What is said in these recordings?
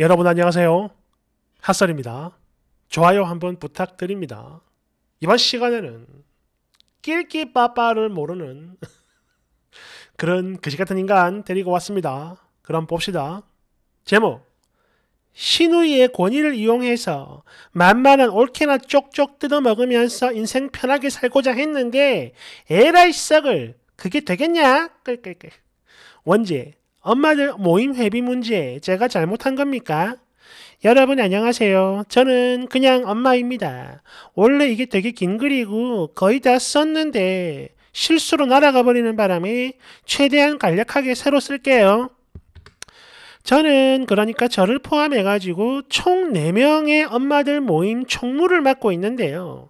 여러분 안녕하세요. 핫설입니다. 좋아요 한번 부탁드립니다. 이번 시간에는 낄끼빠빠를 모르는 그런 그지같은 인간 데리고 왔습니다. 그럼 봅시다. 제목 신우이의 권위를 이용해서 만만한 올케나 쪽쪽 뜯어먹으면서 인생 편하게 살고자 했는데 에라이 썩을 그게 되겠냐? 끌끌끌 원제 엄마들 모임 회비 문제 제가 잘못한 겁니까? 여러분 안녕하세요. 저는 그냥 엄마입니다. 원래 이게 되게 긴 글이고 거의 다 썼는데 실수로 날아가 버리는 바람에 최대한 간략하게 새로 쓸게요. 저는 그러니까 저를 포함해가지고 총 4명의 엄마들 모임 총무를 맡고 있는데요.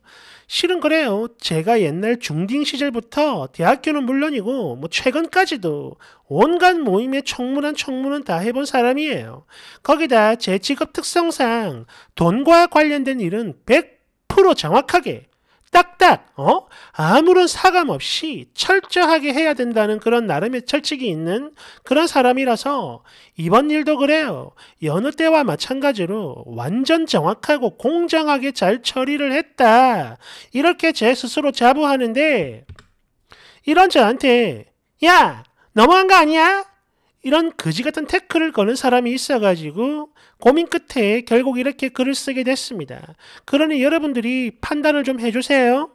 실은 그래요. 제가 옛날 중딩 시절부터 대학교는 물론이고 뭐 최근까지도 온갖 모임에 청문한 청문은 다 해본 사람이에요. 거기다 제 직업 특성상 돈과 관련된 일은 100% 정확하게 딱딱, 어? 아무런 사감 없이 철저하게 해야 된다는 그런 나름의 철칙이 있는 그런 사람이라서 이번 일도 그래요. 여느 때와 마찬가지로 완전 정확하고 공정하게 잘 처리를 했다. 이렇게 제 스스로 자부하는데, 이런 저한테, 야! 너무한 거 아니야? 이런 거지 같은 태클을 거는 사람이 있어가지고 고민 끝에 결국 이렇게 글을 쓰게 됐습니다. 그러니 여러분들이 판단을 좀 해주세요.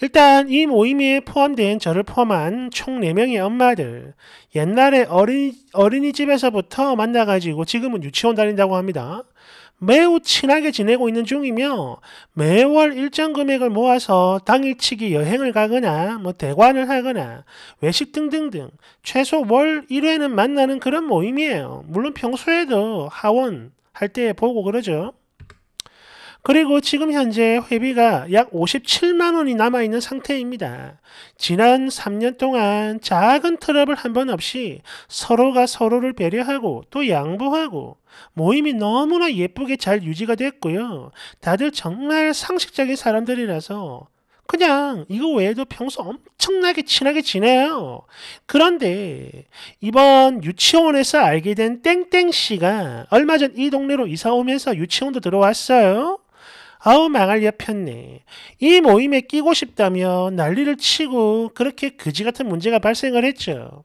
일단 이 모임에 포함된 저를 포함한 총 4명의 엄마들 옛날에 어린 어린이집에서부터 만나가지고 지금은 유치원 다닌다고 합니다. 매우 친하게 지내고 있는 중이며 매월 일정 금액을 모아서 당일치기 여행을 가거나 뭐 대관을 하거나 외식 등등등 최소 월 1회는 만나는 그런 모임이에요. 물론 평소에도 하원 할 때 보고 그러죠. 그리고 지금 현재 회비가 약 57만 원이 남아 있는 상태입니다. 지난 3년 동안 작은 트러블 한 번 없이 서로가 서로를 배려하고 또 양보하고 모임이 너무나 예쁘게 잘 유지가 됐고요. 다들 정말 상식적인 사람들이라서 그냥 이거 외에도 평소 엄청나게 친하게 지내요. 그런데 이번 유치원에서 알게 된 땡땡 씨가 얼마 전 이 동네로 이사 오면서 유치원도 들어왔어요. 아우 망할 여편네. 이 모임에 끼고 싶다며 난리를 치고 그렇게 그지 같은 문제가 발생을 했죠.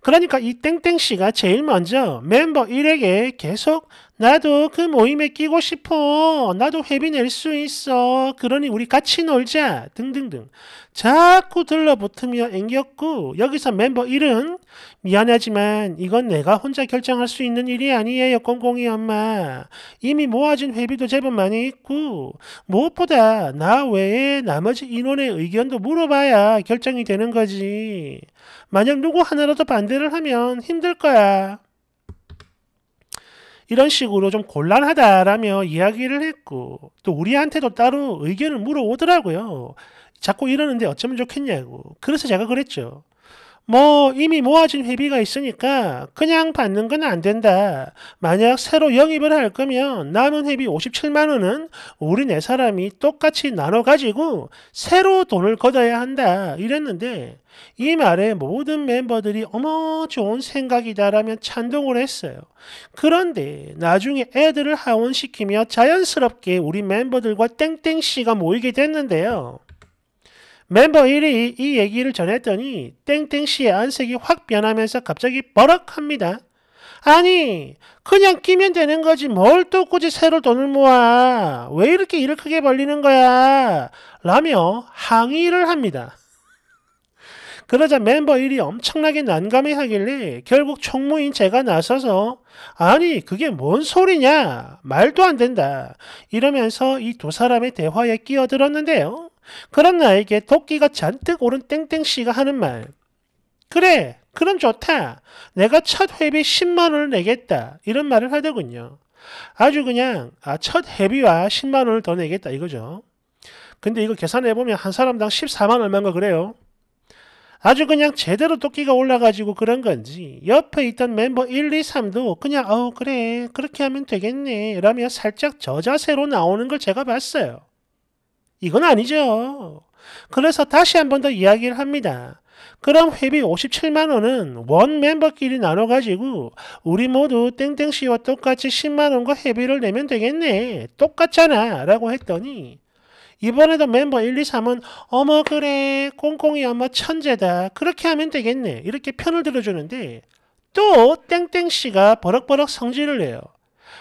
그러니까 이 땡땡씨가 제일 먼저 멤버 1에게 계속 나도 그 모임에 끼고 싶어. 나도 회비 낼 수 있어. 그러니 우리 같이 놀자. 등등등. 자꾸 들러붙으며 앵겼고 여기서 멤버 1은 미안하지만 이건 내가 혼자 결정할 수 있는 일이 아니에요. 꽁꽁이 엄마. 이미 모아진 회비도 제법 많이 있고 무엇보다 나 외에 나머지 인원의 의견도 물어봐야 결정이 되는 거지. 만약 누구 하나라도 반대를 하면 힘들 거야. 이런 식으로 좀 곤란하다라며 이야기를 했고 또 우리한테도 따로 의견을 물어오더라고요. 자꾸 이러는데 어쩌면 좋겠냐고. 그래서 제가 그랬죠. 뭐 이미 모아진 회비가 있으니까 그냥 받는 건 안 된다. 만약 새로 영입을 할 거면 남은 회비 57만 원은 우리 네 사람이 똑같이 나눠 가지고 새로 돈을 걷어야 한다. 이랬는데 이 말에 모든 멤버들이 어머 좋은 생각이다라면 찬동을 했어요. 그런데 나중에 애들을 하원시키며 자연스럽게 우리 멤버들과 땡땡씨가 모이게 됐는데요. 멤버 1이 이 얘기를 전했더니 땡땡 씨의 안색이 확 변하면서 갑자기 버럭합니다. 아니 그냥 끼면 되는 거지 뭘 또 굳이 새로 돈을 모아 왜 이렇게 일을 크게 벌리는 거야 라며 항의를 합니다. 그러자 멤버 1이 엄청나게 난감해 하길래 결국 총무인 제가 나서서 아니 그게 뭔 소리냐 말도 안 된다 이러면서 이 두 사람의 대화에 끼어들었는데요. 그런 나에게 도끼가 잔뜩 오른 땡땡씨가 하는 말. 그래, 그럼 좋다. 내가 첫 회비 10만원을 내겠다. 이런 말을 하더군요. 아주 그냥 아, 첫 회비와 10만원을 더 내겠다 이거죠. 근데 이거 계산해보면 한 사람당 14만 얼마인가 그래요. 아주 그냥 제대로 도끼가 올라가지고 그런 건지 옆에 있던 멤버 1, 2, 3도 그냥 어 그래 그렇게 하면 되겠네 이러며 살짝 저자세로 나오는 걸 제가 봤어요. 이건 아니죠. 그래서 다시 한 번 더 이야기를 합니다. 그럼 회비 57만원은 원 멤버끼리 나눠가지고 우리 모두 땡땡씨와 똑같이 10만원과 회비를 내면 되겠네. 똑같잖아. 라고 했더니 이번에도 멤버 1, 2, 3은 어머 그래 꽁꽁이 엄마 천재다. 그렇게 하면 되겠네. 이렇게 편을 들어주는데 또 땡땡씨가 버럭버럭 성질을 내요.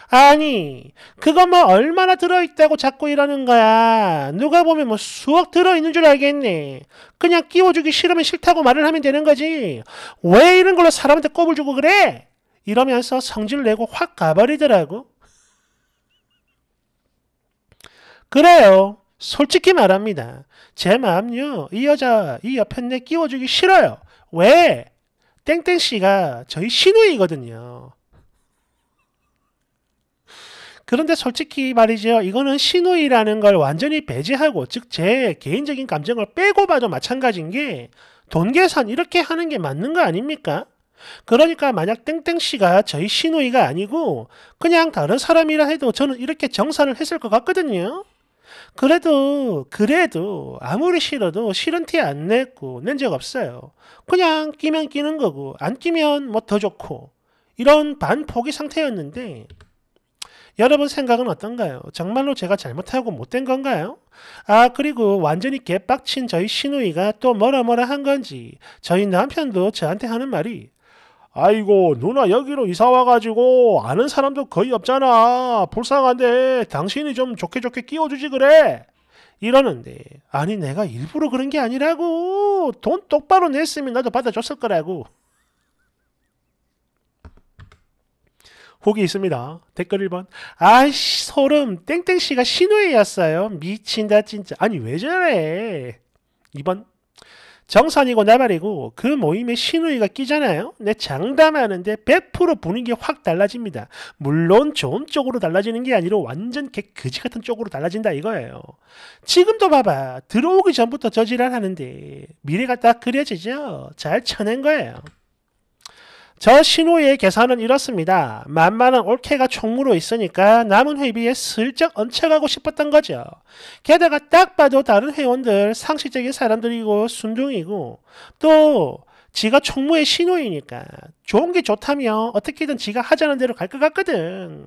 아니 그거뭐 얼마나 들어있다고 자꾸 이러는 거야 누가 보면 뭐 수억 들어있는 줄 알겠네 그냥 끼워주기 싫으면 싫다고 말을 하면 되는 거지 왜 이런 걸로 사람한테 꼽을 주고 그래 이러면서 성질 내고 확 가버리더라고 그래요 솔직히 말합니다 제 마음요 이 여자 이 옆에 내 끼워주기 싫어요 왜 땡땡씨가 저희 시누이거든요 그런데 솔직히 말이죠. 이거는 신우이라는 걸 완전히 배제하고 즉 제 개인적인 감정을 빼고 봐도 마찬가지인 게 돈 계산 이렇게 하는 게 맞는 거 아닙니까? 그러니까 만약 땡땡씨가 저희 신우이가 아니고 그냥 다른 사람이라 해도 저는 이렇게 정산을 했을 것 같거든요. 그래도 그래도 아무리 싫어도 싫은 티 안 냈고 낸 적 없어요. 그냥 끼면 끼는 거고 안 끼면 뭐 더 좋고 이런 반포기 상태였는데 여러분 생각은 어떤가요? 정말로 제가 잘못하고 못된 건가요? 아, 그리고 완전히 개빡친 저희 시누이가 또 뭐라 뭐라 한 건지 저희 남편도 저한테 하는 말이 아이고 누나 여기로 이사 와가지고 아는 사람도 거의 없잖아 불쌍한데 당신이 좀 좋게 좋게 끼워주지 그래 이러는데 아니 내가 일부러 그런 게 아니라고 돈 똑바로 냈으면 나도 받아줬을 거라고 혹이 있습니다. 댓글 1번. 아씨 소름 땡땡씨가 신우이였어요. 미친다 진짜. 아니 왜 저래. 2번. 정산이고 나발이고 그 모임에 신우이가 끼잖아요. 내 장담하는데 100% 분위기 확 달라집니다. 물론 좋은 쪽으로 달라지는 게 아니라 완전 개그지 같은 쪽으로 달라진다 이거예요. 지금도 봐봐. 들어오기 전부터 저지랄 하는데 미래가 딱 그려지죠. 잘 쳐낸 거예요. 저 신호의 계산은 이렇습니다. 만만한 올케가 총무로 있으니까 남은 회비에 슬쩍 얹혀가고 싶었던 거죠. 게다가 딱 봐도 다른 회원들 상식적인 사람들이고 순둥이고 또 지가 총무의 신호이니까 좋은 게 좋다며 어떻게든 지가 하자는 대로 갈 것 같거든.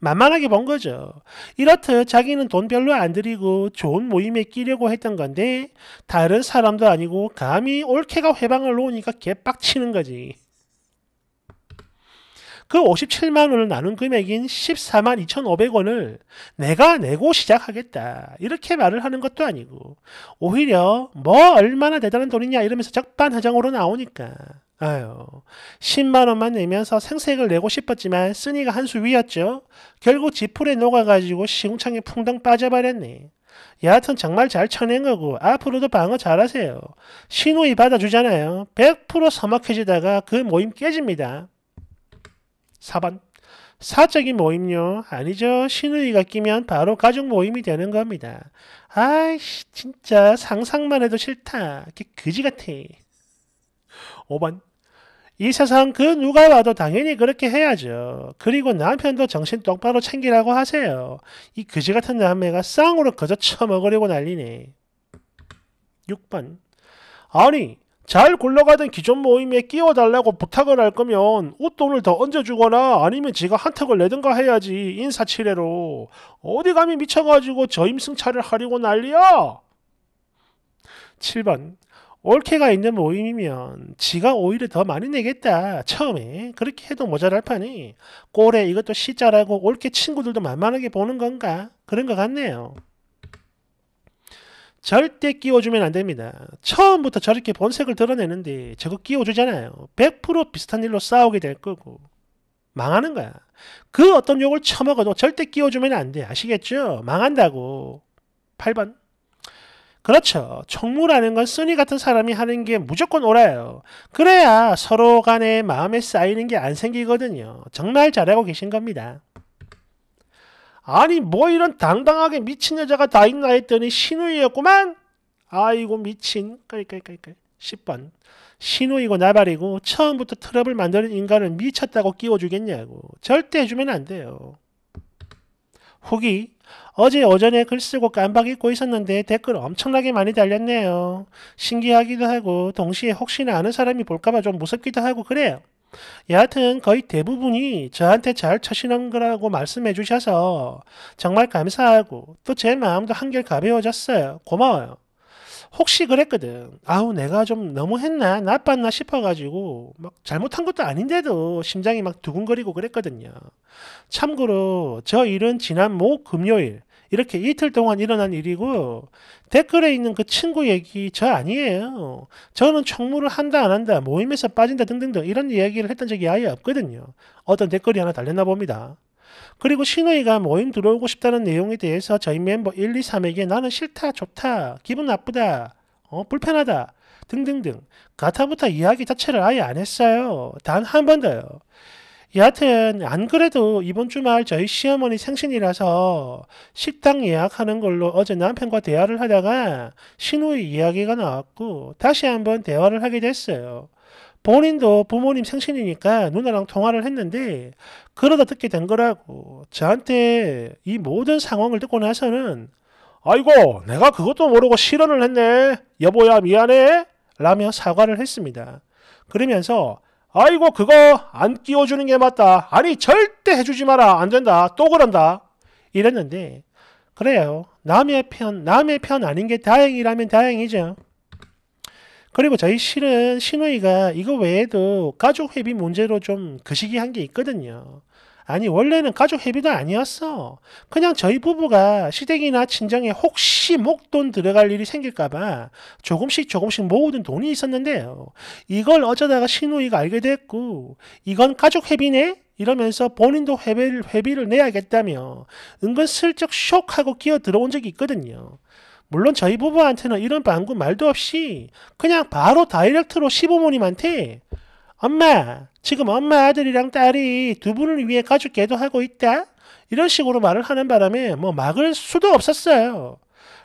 만만하게 본 거죠. 이렇듯 자기는 돈 별로 안 들이고 좋은 모임에 끼려고 했던 건데 다른 사람도 아니고 감히 올케가 회방을 놓으니까 개빡치는 거지. 그 57만 원을 나눈 금액인 14만 2,500원을 내가 내고 시작하겠다. 이렇게 말을 하는 것도 아니고 오히려 뭐 얼마나 대단한 돈이냐 이러면서 적반하장으로 나오니까 아유, 10만 원만 내면서 생색을 내고 싶었지만 쓰니가 한 수 위였죠. 결국 지풀에 녹아가지고 시궁창에 풍덩 빠져버렸네. 여하튼 정말 잘 쳐낸 거고 앞으로도 방어 잘하세요. 신우이 받아주잖아요. 100% 서먹해지다가 그 모임 깨집니다. 4번. 사적인 모임요? 아니죠. 신의가 끼면 바로 가족 모임이 되는 겁니다. 아이씨, 진짜 상상만 해도 싫다. 그 그지 같아. 5번. 이 세상 그 누가 와도 당연히 그렇게 해야죠. 그리고 남편도 정신 똑바로 챙기라고 하세요. 이 그지 같은 남매가 쌍으로 거저 쳐먹으려고 난리네. 6번. 아니, 잘 굴러가던 기존 모임에 끼워달라고 부탁을 할 거면 웃돈을 더 얹어주거나 아니면 지가 한턱을 내든가 해야지 인사치레로 어디 감히 미쳐가지고 저임승차를 하려고 난리야 7번 올케가 있는 모임이면 지가 오히려 더 많이 내겠다. 처음에 그렇게 해도 모자랄 판이 꼴에 이것도 시자라고 올케 친구들도 만만하게 보는 건가? 그런 것 같네요. 절대 끼워주면 안 됩니다. 처음부터 저렇게 본색을 드러내는데 저거 끼워주잖아요. 100% 비슷한 일로 싸우게 될 거고 망하는 거야. 그 어떤 욕을 처먹어도 절대 끼워주면 안 돼. 아시겠죠? 망한다고. 8번. 그렇죠. 총무라는 건 쓰니 같은 사람이 하는 게 무조건 옳아요. 그래야 서로 간에 마음에 쌓이는 게 안 생기거든요. 정말 잘하고 계신 겁니다. 아니 뭐 이런 당당하게 미친 여자가 다 있나 했더니 신우이였구만. 아이고 미친. 10번. 신우이고 나발이고 처음부터 트러블 만드는 인간을 미쳤다고 끼워주겠냐고. 절대 해주면 안 돼요. 후기 어제 오전에 글 쓰고 깜박 잊고 있었는데 댓글 엄청나게 많이 달렸네요. 신기하기도 하고 동시에 혹시나 아는 사람이 볼까봐 좀 무섭기도 하고 그래요. 여하튼 거의 대부분이 저한테 잘 처신한 거라고 말씀해 주셔서 정말 감사하고 또 제 마음도 한결 가벼워졌어요. 고마워요. 혹시 그랬거든. 아우 내가 좀 너무했나 나빴나 싶어가지고 막 잘못한 것도 아닌데도 심장이 막 두근거리고 그랬거든요. 참고로 저 일은 지난 목 금요일 이렇게 이틀 동안 일어난 일이고 댓글에 있는 그 친구 얘기 저 아니에요. 저는 총무를 한다 안 한다 모임에서 빠진다 등등등 이런 이야기를 했던 적이 아예 없거든요. 어떤 댓글이 하나 달렸나 봅니다. 그리고 신우이가 모임 들어오고 싶다는 내용에 대해서 저희 멤버 1, 2, 3에게 나는 싫다, 좋다, 기분 나쁘다, 어, 불편하다 등등등 가타부타 이야기 자체를 아예 안 했어요. 단 한 번도요. 여하튼 안 그래도 이번 주말 저희 시어머니 생신이라서 식당 예약하는 걸로 어제 남편과 대화를 하다가 신우의 이야기가 나왔고 다시 한번 대화를 하게 됐어요. 본인도 부모님 생신이니까 누나랑 통화를 했는데 그러다 듣게 된 거라고 저한테 이 모든 상황을 듣고 나서는 아이고 내가 그것도 모르고 실언을 했네 여보야 미안해 라며 사과를 했습니다. 그러면서 아이고 그거 안 끼워주는 게 맞다. 아니 절대 해주지 마라. 안 된다. 또 그런다. 이랬는데 그래요. 남의 편, 남의 편 아닌 게 다행이라면 다행이죠. 그리고 저희 실은 신우이가 이거 외에도 가족 회비 문제로 좀 그시기한 게 있거든요. 아니 원래는 가족 회비도 아니었어. 그냥 저희 부부가 시댁이나 친정에 혹시 목돈 들어갈 일이 생길까봐 조금씩 조금씩 모으던 돈이 있었는데요. 이걸 어쩌다가 신우이가 알게 됐고 이건 가족 회비네? 이러면서 본인도 회비를, 회비를 내야겠다며 은근슬쩍 쇽하고 끼어 들어온 적이 있거든요. 물론 저희 부부한테는 이런 방구 말도 없이 그냥 바로 다이렉트로 시부모님한테 엄마, 지금 엄마 아들이랑 딸이 두 분을 위해 가족 계도하고 있다? 이런 식으로 말을 하는 바람에 뭐 막을 수도 없었어요.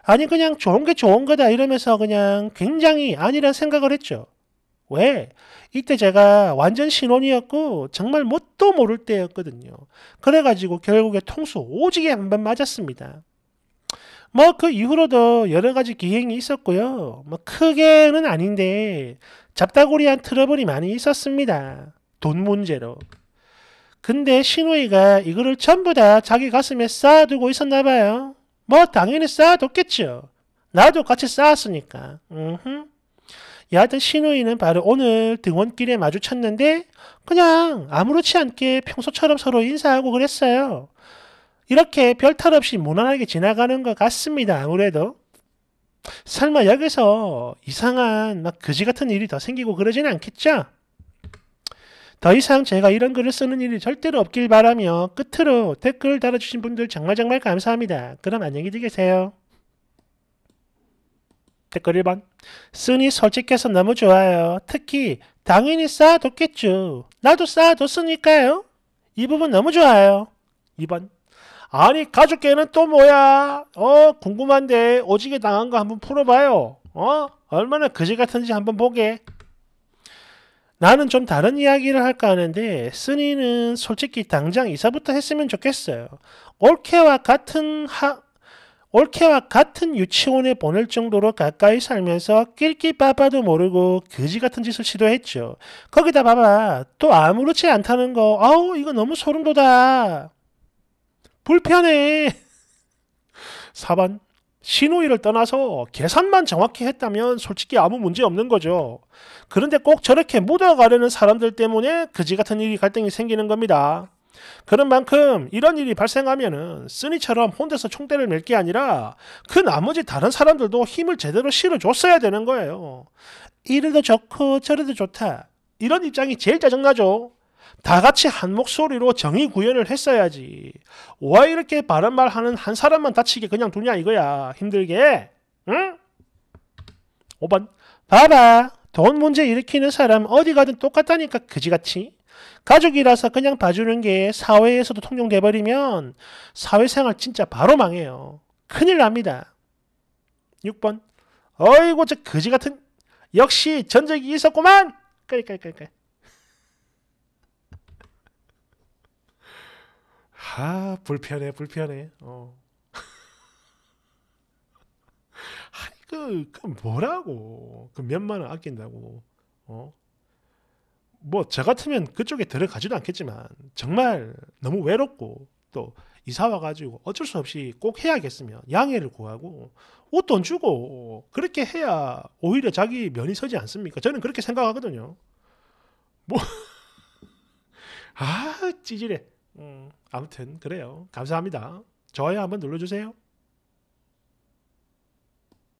아니 그냥 좋은 게 좋은 거다 이러면서 그냥 굉장히 아니란 생각을 했죠. 왜? 이때 제가 완전 신혼이었고 정말 뭣도 모를 때였거든요. 그래가지고 결국에 통수 오지게 한 번 맞았습니다. 뭐 그 이후로도 여러 가지 기행이 있었고요. 뭐 크게는 아닌데 잡다구리한 트러블이 많이 있었습니다. 돈 문제로. 근데 신우이가 이거를 전부 다 자기 가슴에 쌓아두고 있었나 봐요. 뭐 당연히 쌓아뒀겠죠. 나도 같이 쌓았으니까. 음흠. 여하튼 신우이는 바로 오늘 등원길에 마주쳤는데 그냥 아무렇지 않게 평소처럼 서로 인사하고 그랬어요. 이렇게 별 탈 없이 무난하게 지나가는 것 같습니다. 아무래도. 설마 여기서 이상한 막 거지 같은 일이 더 생기고 그러진 않겠죠? 더 이상 제가 이런 글을 쓰는 일이 절대로 없길 바라며 끝으로 댓글 달아주신 분들 정말 정말 감사합니다. 그럼 안녕히 계세요. 댓글 1번 쓰니 솔직해서 너무 좋아요. 특히 당연히 쌓아뒀겠죠. 나도 쌓아뒀으니까요. 이 부분 너무 좋아요. 2번 아니 가족계는 또 뭐야? 어 궁금한데 오지게 당한 거 한번 풀어봐요. 어 얼마나 거지 같은지 한번 보게. 나는 좀 다른 이야기를 할까 하는데 쓰니는 솔직히 당장 이사부터 했으면 좋겠어요. 올케와 같은 하 올케와 같은 유치원에 보낼 정도로 가까이 살면서 낄끼빠빠도 모르고 거지 같은 짓을 시도했죠. 거기다 봐봐. 또 아무렇지 않다는 거. 아우 이거 너무 소름 돋아. 불편해. 4번 신우이를 떠나서 계산만 정확히 했다면 솔직히 아무 문제 없는 거죠. 그런데 꼭 저렇게 묻어가려는 사람들 때문에 그지 같은 일이 갈등이 생기는 겁니다. 그런 만큼 이런 일이 발생하면 쓰니처럼 혼자서 총대를 맬 게 아니라 그 나머지 다른 사람들도 힘을 제대로 실어줬어야 되는 거예요. 이래도 좋고 저래도 좋다. 이런 입장이 제일 짜증나죠. 다 같이 한 목소리로 정의 구현을 했어야지. 왜 이렇게 바른 말 하는 한 사람만 다치게 그냥 두냐 이거야. 힘들게. 응? 5번. 봐봐. 돈 문제 일으키는 사람 어디 가든 똑같다니까 그지같이. 가족이라서 그냥 봐주는 게 사회에서도 통용돼버리면 사회생활 진짜 바로 망해요. 큰일 납니다. 6번. 어이구 저 그지같은 역시 전적이 있었구만. 그러니까 그러니까 그러니까. 아 불편해 불편해. 어. 아니 그, 그 뭐라고 그 몇만 원 아낀다고 어. 뭐저 같으면 그쪽에 들어가지도 않겠지만 정말 너무 외롭고 또 이사 와가지고 어쩔 수 없이 꼭 해야겠으면 양해를 구하고 옷 돈 주고 그렇게 해야 오히려 자기 면이 서지 않습니까? 저는 그렇게 생각하거든요. 뭐, 아, 찌질해. 음, 아무튼 그래요. 감사합니다. 좋아요 한번 눌러주세요.